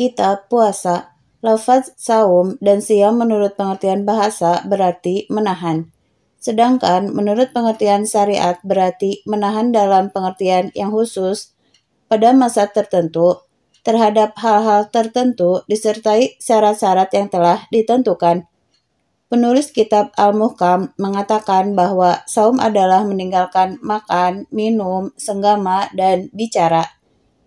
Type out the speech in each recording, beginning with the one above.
Kita puasa. Lafaz saum dan siam menurut pengertian bahasa berarti menahan. Sedangkan menurut pengertian syariat berarti menahan dalam pengertian yang khusus pada masa tertentu terhadap hal-hal tertentu disertai syarat-syarat yang telah ditentukan. Penulis kitab Al-Muhkam mengatakan bahwa saum adalah meninggalkan makan, minum, senggama, dan bicara.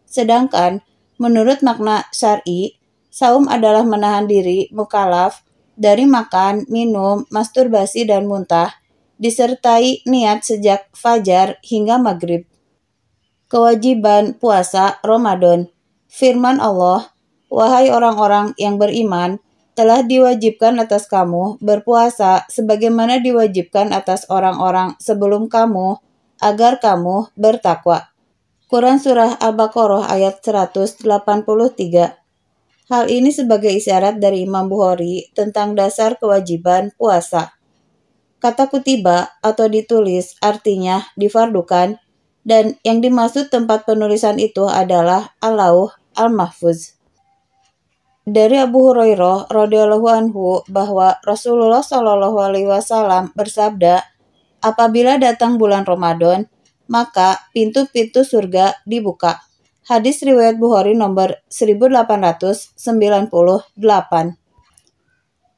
Sedangkan Menurut makna syar'i, saum adalah menahan diri mukalaf dari makan, minum, masturbasi dan muntah disertai niat sejak fajar hingga maghrib. Kewajiban puasa Ramadan Firman Allah, Wahai orang-orang yang beriman, telah diwajibkan atas kamu berpuasa sebagaimana diwajibkan atas orang-orang sebelum kamu, agar kamu bertakwa. Quran Surah Al-Baqarah ayat 183. Hal ini sebagai isyarat dari Imam Bukhari tentang dasar kewajiban puasa. Kata kutiba atau ditulis artinya difardukan dan yang dimaksud tempat penulisan itu adalah al Al-Mahfuz. Dari Abu Hurairah radhiyallahu anhu bahwa Rasulullah shallallahu alaihi wasallam bersabda, apabila datang bulan Ramadan, maka pintu-pintu surga dibuka. Hadis riwayat Bukhari nomor 1898.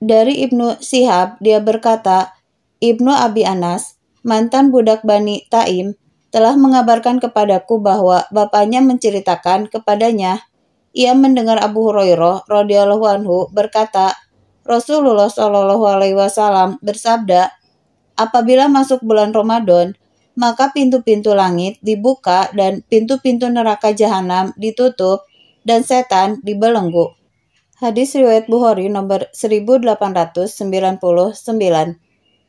Dari Ibnu Sihab dia berkata, Ibnu Abi Anas, mantan budak Bani Taim, telah mengabarkan kepadaku bahwa bapaknya menceritakan kepadanya ia mendengar Abu Hurairah radhiyallahu anhu berkata, Rasulullah shallallahu alaihi wasallam bersabda, apabila masuk bulan Ramadan, maka pintu-pintu langit dibuka dan pintu-pintu neraka jahanam ditutup dan setan dibelenggu. Hadis riwayat Bukhari nomor 1899.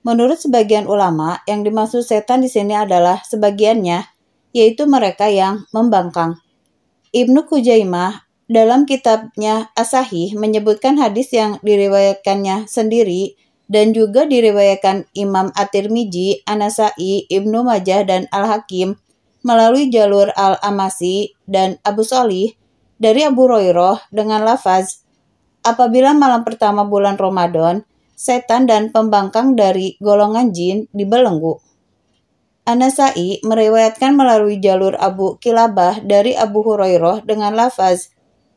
Menurut sebagian ulama, yang dimaksud setan di sini adalah sebagiannya, yaitu mereka yang membangkang. Ibnu Kujaimah dalam kitabnya Asahih menyebutkan hadis yang diriwayatkannya sendiri dan juga diriwayatkan Imam at tirmizi Anasai, Ibnu Majah dan Al-Hakim melalui jalur Al-Amasi dan Abu Solih dari Abu Roiroh dengan lafaz apabila malam pertama bulan Ramadan setan dan pembangkang dari golongan jin dibelenggu. Anasai meriwayatkan melalui jalur Abu Kilabah dari Abu Hurairah dengan lafaz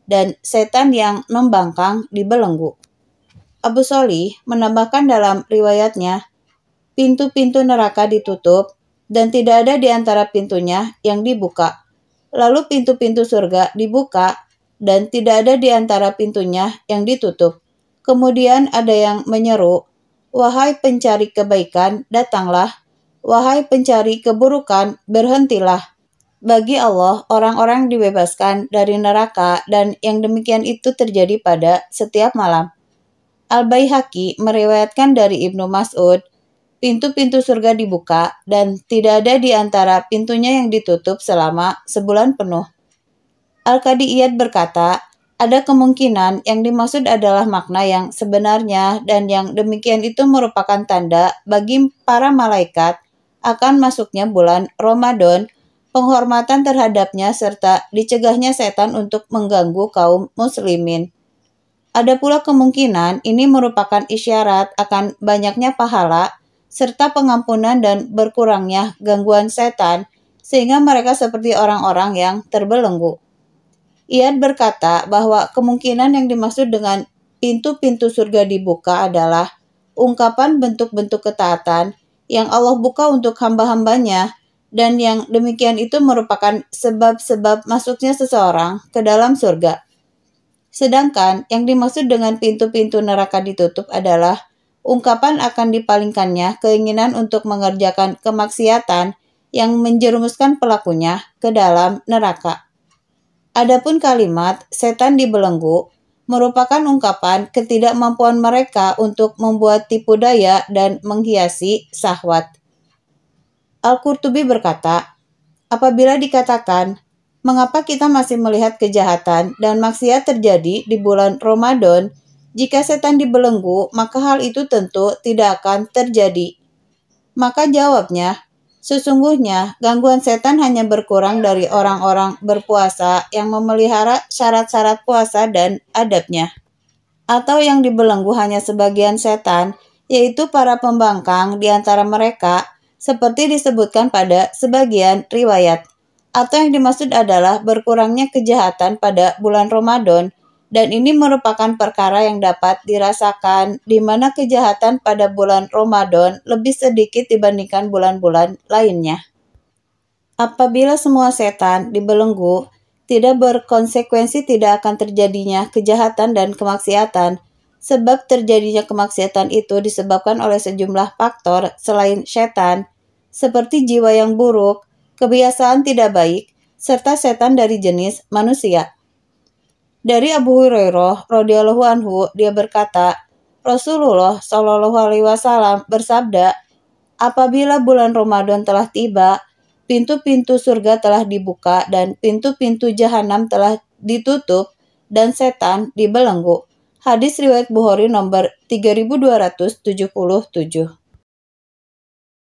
dan setan yang membangkang dibelenggu. Abu Solih menambahkan dalam riwayatnya, pintu-pintu neraka ditutup dan tidak ada di antara pintunya yang dibuka. Lalu pintu-pintu surga dibuka dan tidak ada di antara pintunya yang ditutup. Kemudian ada yang menyeru, "Wahai pencari kebaikan, datanglah. Wahai pencari keburukan, berhentilah." Bagi Allah, orang-orang dibebaskan dari neraka dan yang demikian itu terjadi pada setiap malam. Al-Baihaqi meriwayatkan dari Ibnu Mas'ud, pintu-pintu surga dibuka dan tidak ada di antara pintunya yang ditutup selama sebulan penuh. Al-Qadiyat berkata, ada kemungkinan yang dimaksud adalah makna yang sebenarnya dan yang demikian itu merupakan tanda bagi para malaikat akan masuknya bulan Ramadan, penghormatan terhadapnya serta dicegahnya setan untuk mengganggu kaum muslimin. Ada pula kemungkinan ini merupakan isyarat akan banyaknya pahala serta pengampunan dan berkurangnya gangguan setan sehingga mereka seperti orang-orang yang terbelenggu. Ia berkata bahwa kemungkinan yang dimaksud dengan pintu-pintu surga dibuka adalah ungkapan bentuk-bentuk ketaatan yang Allah buka untuk hamba-hambanya dan yang demikian itu merupakan sebab-sebab masuknya seseorang ke dalam surga. Sedangkan yang dimaksud dengan pintu-pintu neraka ditutup adalah ungkapan akan dipalingkannya keinginan untuk mengerjakan kemaksiatan yang menjerumuskan pelakunya ke dalam neraka. Adapun kalimat setan dibelenggu merupakan ungkapan ketidakmampuan mereka untuk membuat tipu daya dan menghiasi sahwat. Al-Qurtubi berkata, apabila dikatakan mengapa kita masih melihat kejahatan dan maksiat terjadi di bulan Ramadan? Jika setan dibelenggu, maka hal itu tentu tidak akan terjadi. Maka jawabnya, Sesungguhnya, gangguan setan hanya berkurang dari orang-orang berpuasa yang memelihara syarat-syarat puasa dan adabnya. Atau yang dibelenggu hanya sebagian setan, yaitu para pembangkang di antara mereka, seperti disebutkan pada sebagian riwayat atau yang dimaksud adalah berkurangnya kejahatan pada bulan Ramadan dan ini merupakan perkara yang dapat dirasakan di mana kejahatan pada bulan Ramadan lebih sedikit dibandingkan bulan-bulan lainnya. Apabila semua setan dibelenggu, tidak berkonsekuensi tidak akan terjadinya kejahatan dan kemaksiatan, sebab terjadinya kemaksiatan itu disebabkan oleh sejumlah faktor selain setan, seperti jiwa yang buruk, kebiasaan tidak baik, serta setan dari jenis manusia. Dari Abu Hurairah radhiyallahu anhu, dia berkata, Rasulullah shallallahu alaihi wasallam bersabda, "Apabila bulan Ramadan telah tiba, pintu-pintu surga telah dibuka dan pintu-pintu jahanam telah ditutup dan setan dibelenggu." Hadis riwayat Bukhari nomor 3277.